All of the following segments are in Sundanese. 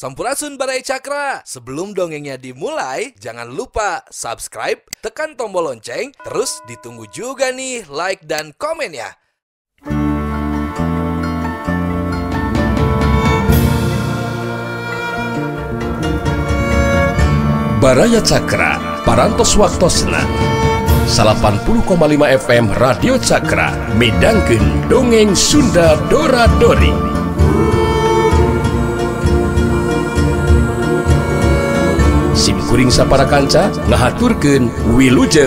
Sampurasun Barai Cakra. Sebelum dongengnya dimulai, jangan lupa subscribe, tekan tombol lonceng, terus ditunggu juga nih like dan komen ya. Baraya Cakra, Parantos Waktosna. 80,5 FM Radio Cakra, Medangkin, Dongeng Sunda Dora Dori. saparakanca Nahaturkenngguke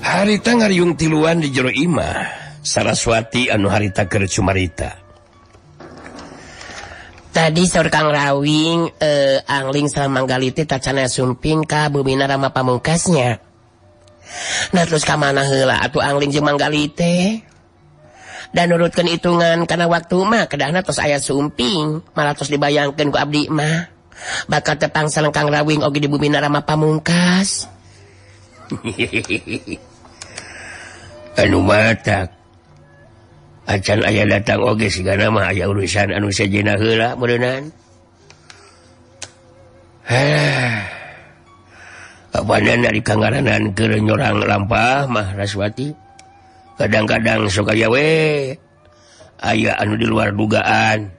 Haritaungtilan di Jeroimah Saraswati anu Harta ke Cumaita tadi so Kawing eh, angling sama Mangaliiti Taca Supingka Bubina Ram Pamungkasnya. na terus kamana hela ataungling Jemangalite dan nurtkan hitungan karena waktu mah atas aya sumping malas dibayangkanku Abdimah bakal tepangsaangkang Rawing o dibumi pamungkas a ayaah datang O nama aya urusan an jenah helak he badan dari kangaraan keyorang lampa Maharaswati kadang-kadang sokayawe ayaah anu di luar dugaan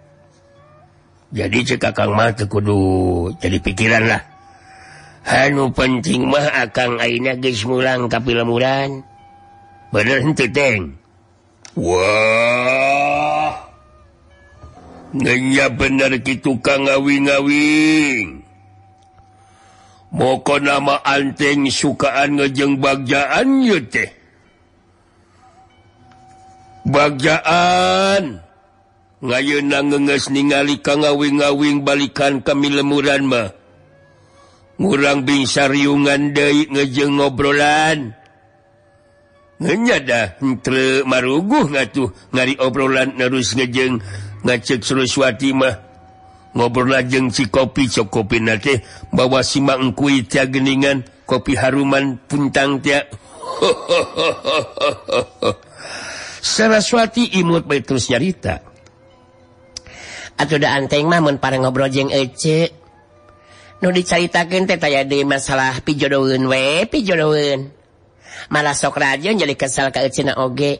jadi cekak Kamah Kudu jadi pikiranlah anu pan mah akan kap lemuran benerngnya bener gitu ka ngawin-awin pokon nama anteng sukaan ngejeng bagja tehan ngayangnge ningali ka ngawe-ngawing balan kami lemuran mah kurangrang binungan ngejeng ngobrolannya obrolan ngejeng ngecek surwatimah punya ngobrol lajeng si kopi cokoppi bawa simakg kuiingan kopi Haruman punncang tiak saraswati imutnyaritamun para ngobrojeng nu dica masalah pijoun pijo malaah sok jadi kesal ke Cina oge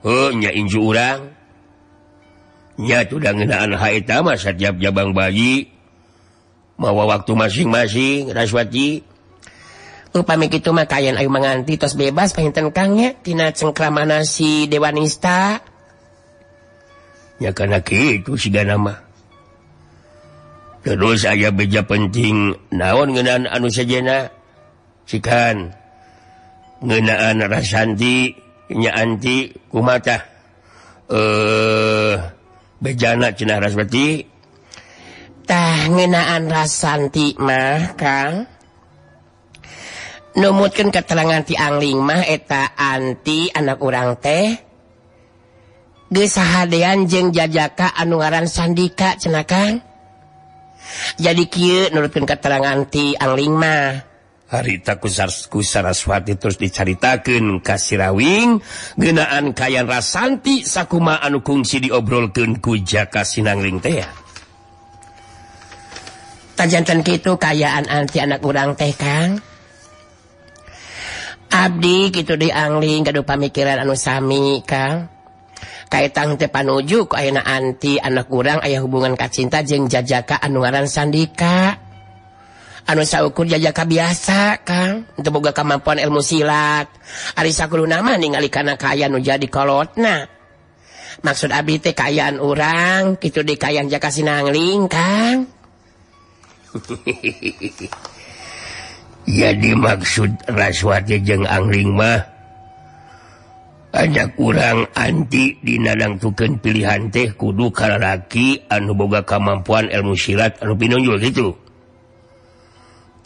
Oh, rangnyaaan jabang bay mawa waktu masing-masing raswaji oh, pa itu makaan Ayu mannti bebastina sengkra nasi dewanista itu nama terus saya beja penting naon ngenaan anuna si ngenaan rasanti bejanaaan rasa nuutkan keterangan tiangngling maheta anti anak orang tehan je jajaka anaran sandika cen jadi nukan keterangan tiangglima wa dicaitaken kasihwing genaan kay rasai sakuma anu kungsi diobrol ke kujaka Sinangngling tajtan kayan anti anak kurang tehgang Abdi gitu dinglingpa mikiran anuami kapanjuk anti anak kurang ayaah hubungan Kak cinta jeung jajaka anuaran sandika uku jajaka biasa Ka untukga kemampuan el mulat Ari jaditna maksud ab kayakan orang gitu dikaang jakasi nangling jadi maksud raswanyangling A kurang anti dang tuken pilihan teh kudu karlaki anu boga kemampuan el mushilatbinunjoul gitu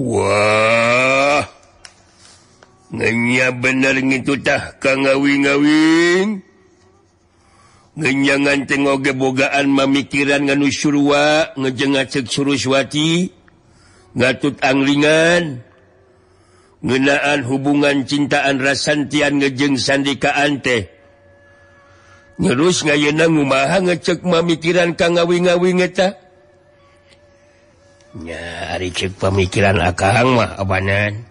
punya Wah ngenya benertutah kang ngawi-nganyangtenggogebogaan mamikiran nganu surwa ngejeng-ecek surwati ngatut anglingan ngenaan hubungan cintaan rasantian ngejeng sandika an nyerus ngaenang umaha ngecekk mamikiran kangawi-ngawi ngetak Ari pemikiran akahangmahabanaan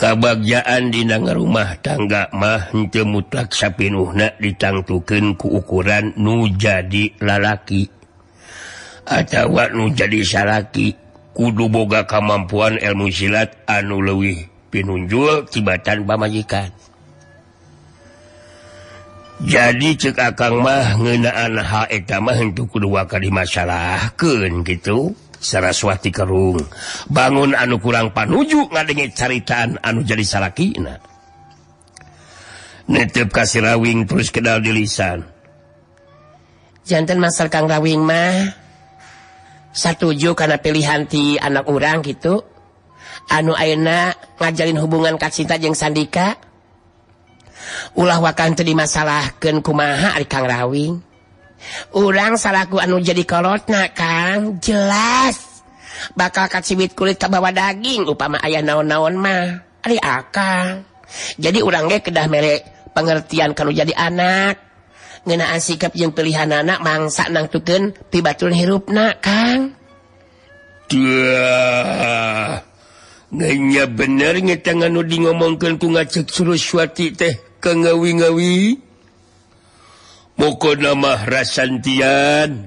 Kabagjaan dintengah rumah tangga mah ce mutlak sappinuhna ditangtuken keukuran nu jadi lalaki Awak Nu jadi kudu Boga kemampuan El Muslat anu lewih Pinunjul Cibatan Bamanyikan jadi cekak Ka mah ngen kudu di masalah gitu saraswati kerung bangun anu kurang panuju nga caritan anu jadi terus kedal di lisanjanwinmah satuju karena pilih hanti anak orang gitu anu aak ngajain hubungan kakcita jeung sandika Ulah akan tadi di masalah ke kumaha Ka rawi ulang salahku anu jadi kalaut na Ka jelas bakalkakk sibit-kulit tak bawa daging upama ayaah naon-naon mah Ari akan jadi urangnya kedah merek pengertian kalau jadi anak ngenaan sikap yang pilihan anak mangsa nang tuken tiba turun hirup na Kanya bener ngedi ngomong ke tung cek surwati teh -ngawi mu rasanttian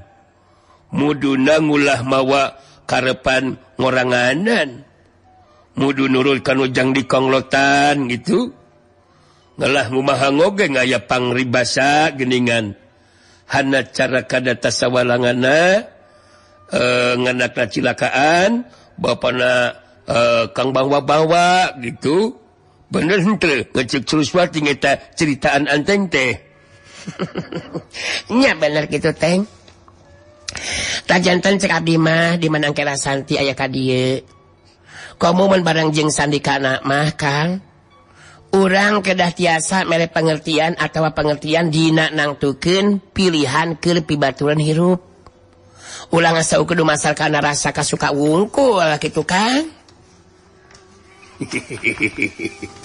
muduna mulah mawa karepan ngoanganan mud Nurulkan ujang di Konglotan gitu ngelah mu ma ngoge ngayapang ribasa genninganhana cara ka tasa waana eh, ngaak kecelakaan ba anak eh, Kang Bangwa bawa gitu benerta ceritaan ante tehnya bener gitu tanktajjantan cekap dimah dimenang kera Santi aya kadie kamu membaangjeng sandiikan anakmahkal urang kedah tiasa me pengertian atau pengertian Dinak nangtukken pilihan ke pibaturan hirup ulang suukumas karena rasakah suka wgku gitu kan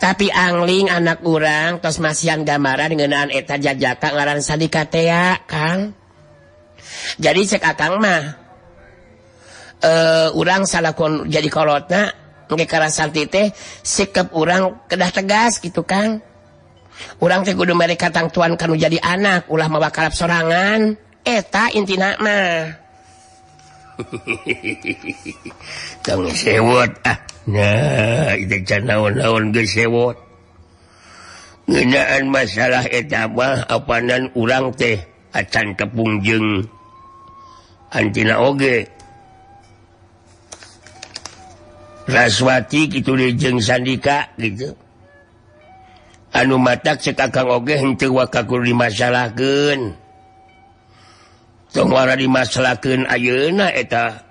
tapi angling anak-urang kosmasian gambaran denganan eta jajata ngaran sad jadi sekakang eh, urang salah jadikolot sikap urang kedah tegas gitu kan urangguung mereka tang tuan kamu jadi anak ulah mewakalp sorangan eta intina sewu ah nyaaan masalahah apanan urang teh acan kepungjung oge raswati gitujeng sandika gitu anu mata sekakang oge di masalah semuara di masalahken ayeuna eteta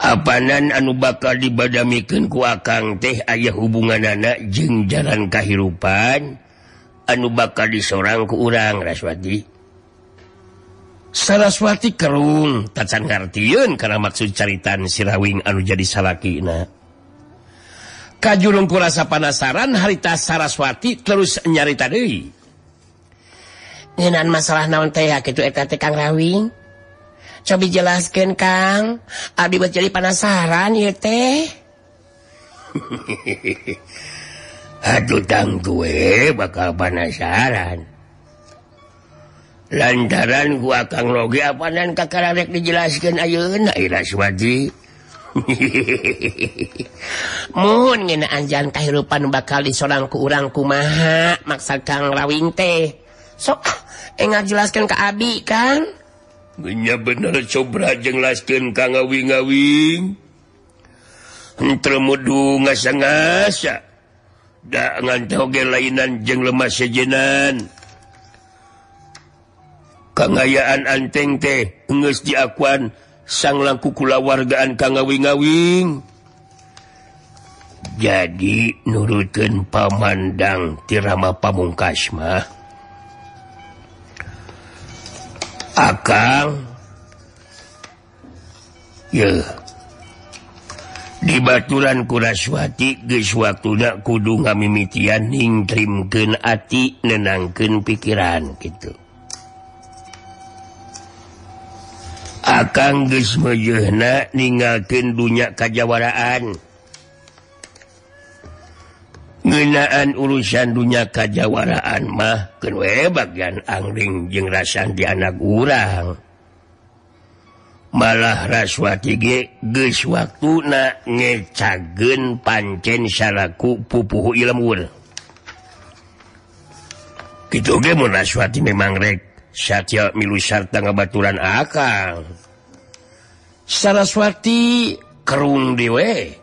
apanan anu bakal dibadamikan kuakakan teh ayah hubungan anak jeung jalan kahir kehidupan anu bakal di seorang keurang Rawadi Saraswatikerung ta kartiun karena maksud cartan sirawing anu jadi salah kajunung kurasa panasaran harita Sararaswati terus nyarita dewian masalah naon teh itueta tekan rawwin Co jelaskan Ka Abi panasaranwe bakal panasaranlantaran Ka lo dijekanjan kehidupan bakal di seorangku urangkumahamaksa Kang lawin teh sok engat jelaskan ke abi Kang? nya bener cobra jeng las Kawi-wing ngangange lainan lemah sejenan Kayaan anteng teh iaakuan sang laku kula wargaan Kawi-ngawing jadi nurutun pamandang Tirama Pam kassma. dibaturan kuraswati geswak kudu ngamimikian keatinen pikiran akanningken dunya kajjawaraan Ngaan urusan dunya kajjawaraan mah ke bag angring jeung rasaan di anak urang malah raswati ge geuswak nangecagen pancen ku pupuhu ilulwati memangtangga baturan akal saswati kerung dewe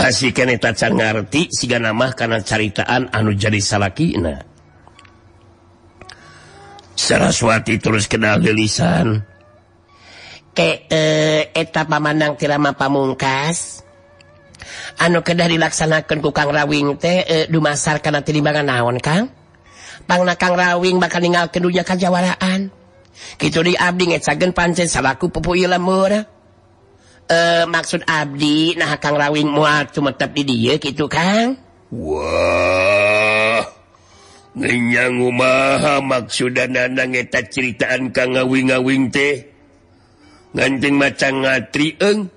ti nama karena caritaan anu jadi salahraswati terus kenal desanmandang e, pamungkas anu kedah dilaksanakan tukang rawing e, dumas karena tingan naon Kadunya kejawaraan di pan salahku pupu murah maksud Abdi nah Ka rawwin mua tetap dia gitu kannya maksudngeta ceritaan kang ngawin-ngawing teh ngang maca ngatrigneang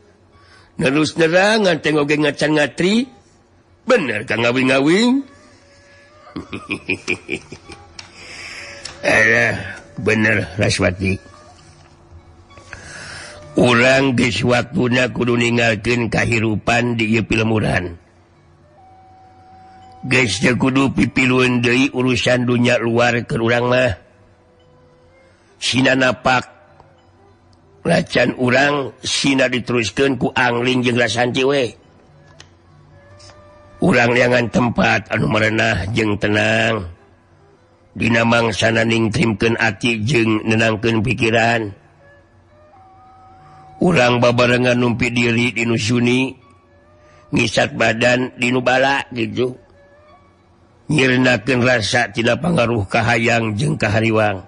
nganggecangtri benerwin-nga bener raswati geswa kuduning kahirpan di kudu pipil urusan dunya luar ke rurang Sin nacan urang Sina ditruis kungling jelasan cewek urang leangan tempat anu merenah jeung tenang dinamang sananing ngenangkan pikiran kurang babarengan nummpi diri diuniat badan di bala giturna rasa tidak pangaruhkah hayang jekahhariwang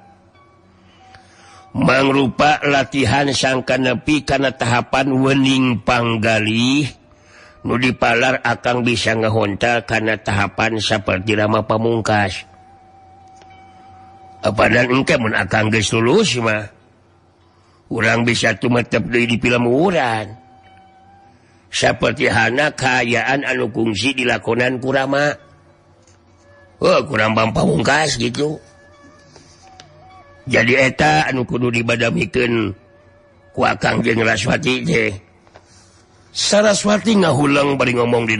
mangrupa latihan sangka nepi karena tahapan wening panggali nudipalar akan bisangehonta karena tahapan sa seperti nama pemungkas apa dan menakan gesulumak kurang bisa tumatped di pilanguran sepertihana Kayaan anu kunungsi di lakonan Purama kurangngkas gitu jadi eta anu Kudu dibadamikan kuwati Saraswatilang paling ngomong di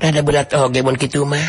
ada beratmon gitumah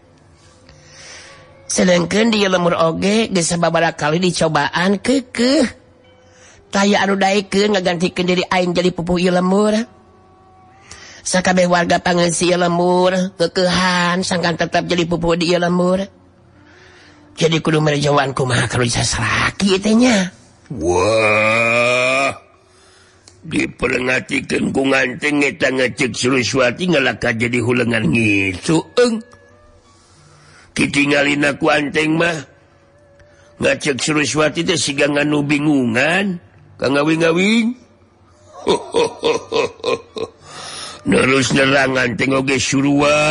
seng le oge desa kali dicoan ke ke tayuda ke ngagantiikan diri jadi pupu lekab warga pan si lemur kehan sangkan tetap jadi pupu di le jadi kudu merejawanku sakitnya diperengatiwatiaka jadi hungan ngicu eg Qlinkung mah ng sinuungan-nga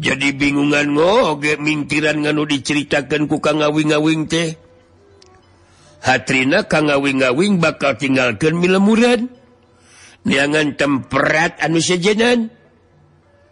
jadi bingungan ngoge mimpin ngano diceritakan ku ka ngawin-awing teh hatrina ka ngawin-ngawing bakal tinggalkan milmuran niangan temperat anu sejenan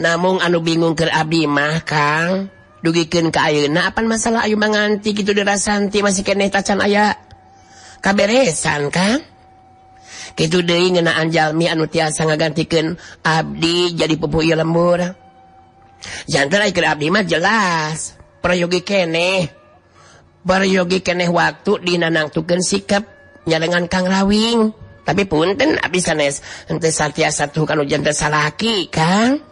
Nam anu bingung ke Abimah Ka dugiken ke apa masalah Ayunti gitu derasa masih keeh ta aya karesanaan an tiasa ngagantiken Abdi jadipu lembur jantara jelasyogi keeh yogi keeh waktu dinanang tuken sikap nyalengan Ka rawing tapi punten habisasajan ter salah lagi kan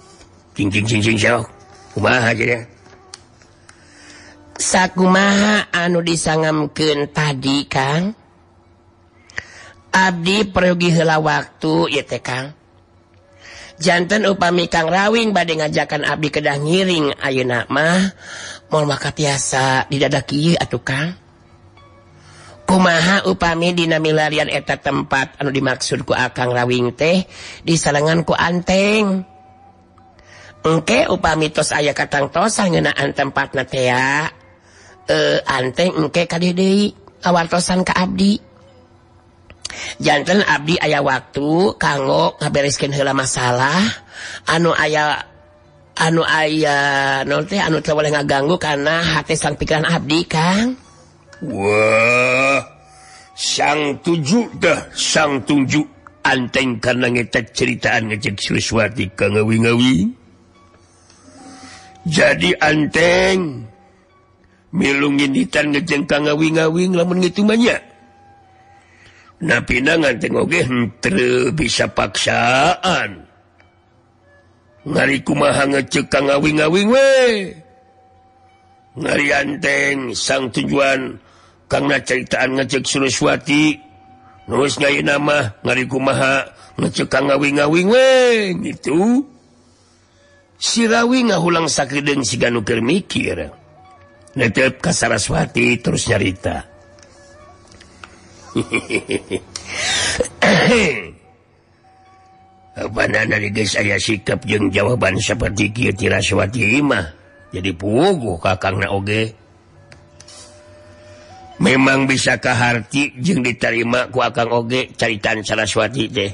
anu dismken tadi Ka Abdigila waktu jantan upami Kang rawin bad ngajakan Abdi kedang ngiring Ayunakma mohon maasa didaki kumaha upami na milarian eteta tempat anu dimaksudku akanrawin teh di salanganku antengku ke upa mitos ayah katasan tempat e, anteng awal ke Abdijantan Abdi aya waktu kanggo ngabariskin hela masalah anu ayaah anu ayah anu ngaganggu karena hati pin Abdi Ka sangjuk dah sang tunjuk anteng karena ngeta ceritaan ngecek siswati kang ngawi-ngawi jadi antengungtan ngengwi-ngaa gitu nang bisa paksaan ngarik maha ngecekwi-nga ngari anteng sang tujuan karena nggak ceritaan ngecek sureswati lu nga nama ngari maha ngecek nga-ngaa gitu sirawi ngaulang sakkri dan siganukir mikir Saraswati terusrita sikap jawaban sepertiwati 5 jadi memang bisa kahar jeung diterima kuang oge carn saswati deh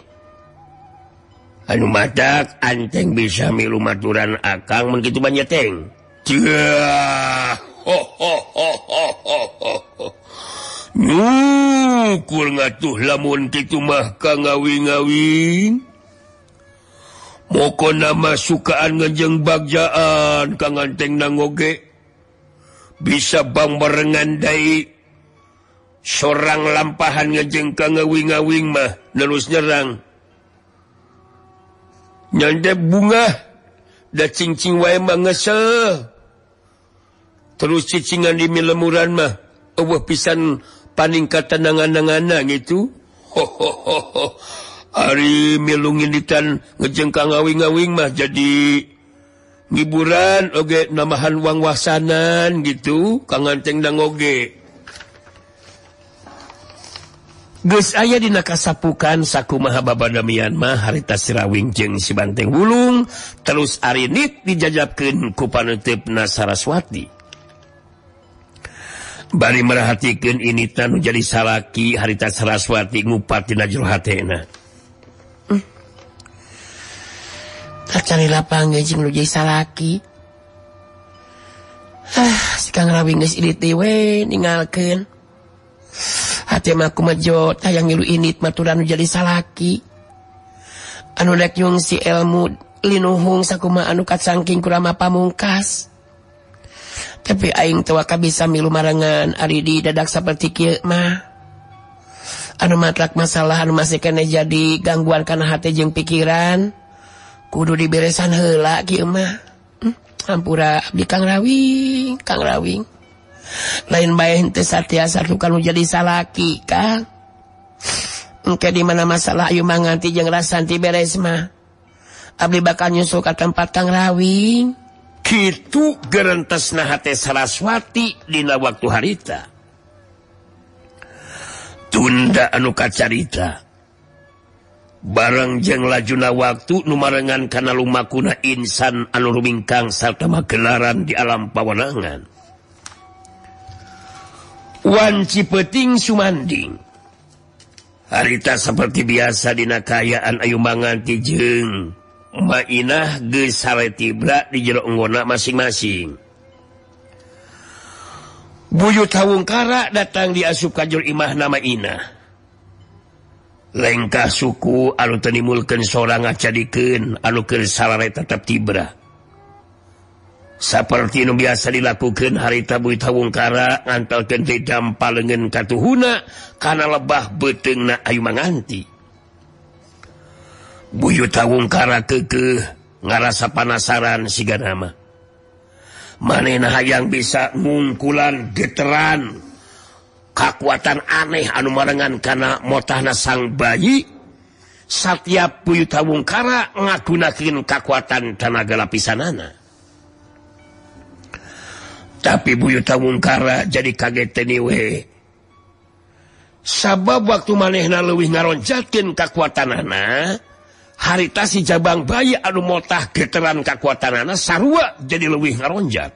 Kh anteng bisa minuuran akannyateng masukan ngejeng bagjaan kang ngateng na ngoge bisa bangerndai sorang lampahan ngejeng kangwi-ngawing mah nulus nyerang q nyandap bunganda cinc wangesel terus ccingan dimi lemuran mah pisan paningkatan na ngaang-anang gitu ho Arilungilitan ngejeng kangwi-ngawing mah jadi ngiburauran ogenamahan uang wasanan gitu kang nganceng nang oge guys ayadina kas sapukan saku ma babada Myanmah Harta sira Winjeng sibanteng Wulung terus Arinik dijajabkan kupautip nas Sararaswati Bali mehatikan ini tanja salaki hariitas saraswati mupatinapang jo tayangturaan an simu anking mungkas tapiing tuaka bisa milu marangan Ari di daak sepertimah atrak masalah mas jadi ganggu karena hatijung pikiran kudu di beesan helakmah hmm, ura di Kang Rawi Kang Rawi lain bayteshatiasa menjadi salahkikah Oke di mana masalah Ayu manganti jengeras beresma Abli bakanya suka tempatawiswati waktu harita tunda anuka barengjeng lajuna waktu numarengan karenalummakuna insan anluming Kag saltama gelaran di alam pewenangan Sumanding haririta seperti biasa dinak kayan Ayu mangan tijeng tibra di jero masing-masing buy datang di asupjur Imah nama lengkah suku aulken seorangca diken aluk ke tetap tibrak q seperti Nu biasa dilaukan harita Bukara ngantal gentedammpagen katuh karena lebah bedengyu mantiuta ke nga rasa panasaran sigan manen hayang bisa mukulan getan kekuatan aneh anu merengan karena motahna sang bayi setiap buyutaungkara ngagunakin kekuatan tanaga lapisan nana. tapi buyutkara jadi kaget sabab waktu manehna luwih naronjakin kekuatan nana haritasi jabang bayi adu motah ketelan kekuatan nana sawwa jadi luwih ngaronjat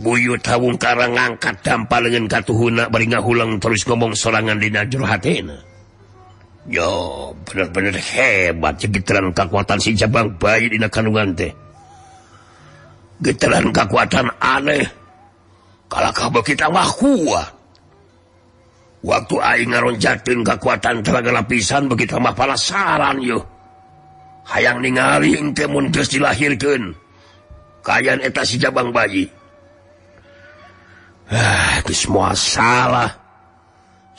buyut ngangkat damp le katuh beringa hulang terus ngomong Solangan dijurhatina yo bener-bener hebatan kekuatan sijabang bayi get kekuatan aneh kalau kita ma waktu air nga ja kekuatan teraga lapisan begitu maafaran hayang ning di lairkanja bayi itu ah, semua salah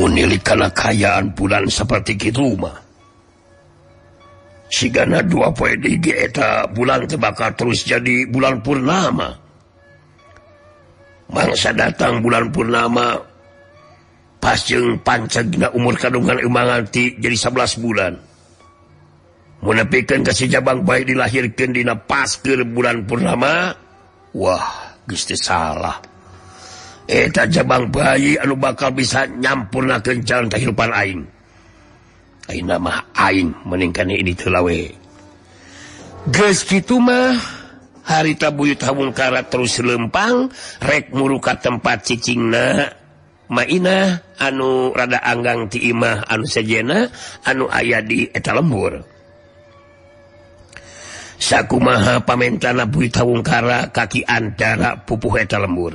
ilik karena kayyaan bulan seperti kita rumah si poi bulan kebakar terus jadi bulan punlama bangsa datang bulan Purlama pasje panca dina umur kadungan emangnti jadi 11 bulan menampikan kasihja Bang baiki dilahirkan di pasir bulan Purlama Wah gesti salah jabang bayyi anu bakal bisa nyampurna kencalan takilpan mening harita buyutungkara terus dilemmpangrek muruka tempatcingna maina anu radaanggang tiimah anu sajana anu ayah di Eeta lembur saku maha pamentana Buitungkara kakian da pupuk heta lembur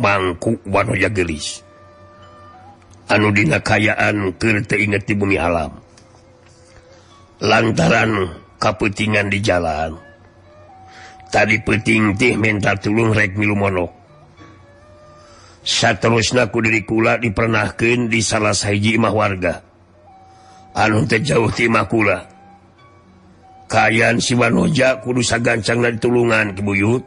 bangkuk wanoja gelis anudina kayan ke teti bumi alam lantaran kappetan di jalanan tadi petingih mentar tulungminaku dirikula diperahkan di salah sayajimah warga an jauhkula Kaan siwannoja kursa gancang dantullungan Kibuyut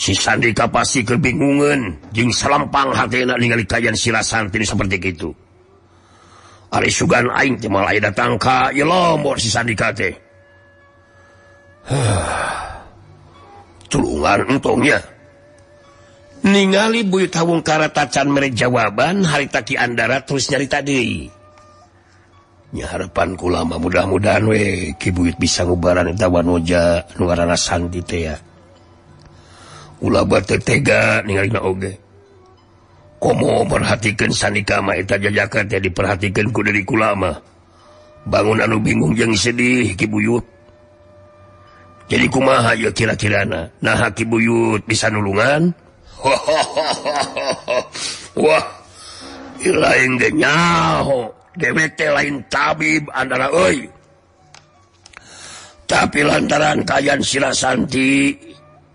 si sandi kapasih kebingungan salampang hat ningali kajan siasan ini seperti gitutung ningaliit jawaban hari taki andara terus nyari tadi Harpanku lama mudah-mudahan weit bisa ngebaranja luar sanda tega perhatikan sanima itu jajakat ya diperhatikanku dari ulama bangun anu bingung yang sedih Kiut jadi ku maayo kira-kirana naki buyut bisaulan tapi lantaran kayan silasanti yang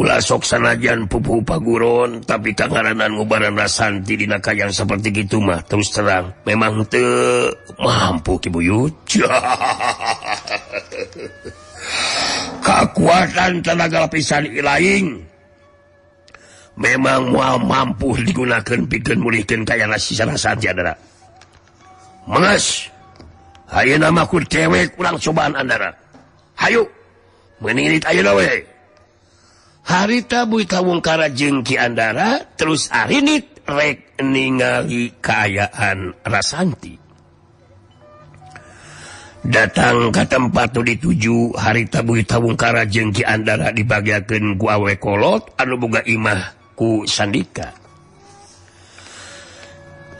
soksanajan pupupagurun tapi tananbaran rasadinakaang seperti gitu mah terus terang memang mampu ki kekuatan tenaga lapisan memang mampu digunakan pikir mukin kaya nasi salah saja daas cewek pulang cobaan da hay menwe harita Buungngka jeung Kiandara terus Ari ningali Kaayaan rasanti datang ke tempat tuh diju harita Buitaungngka jeung Kiandara dibagken guawe kolot anga Imah ku sandika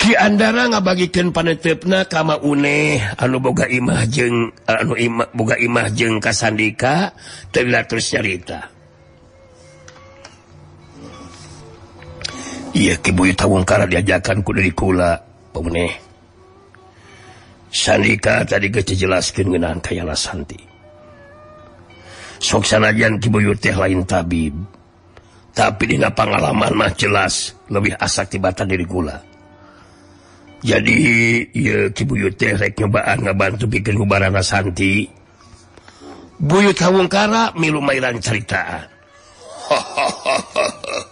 Kiandara ngabaikan pannaumah Imah kasandika terlihat terus cerita diajkan diri sandika tadi kecil jelas kay Sant soksana aja Kibu teh lain tabi tapi di nggak pengalamanmah jelas lebih asak tibatan diri gula jadi Kibu nyoba bantu bikin Sant buy tahungka milu mainan ceritaan hahaha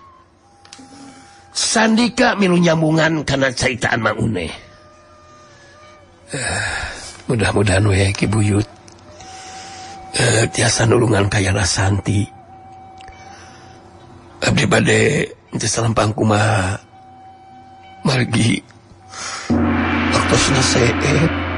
sandika minu nyamungan karena caitaanmakune eh, mudah-mudahan buyut eh, tiasa nuulungan kaya Santi Abdibadepangmagi waktu eh.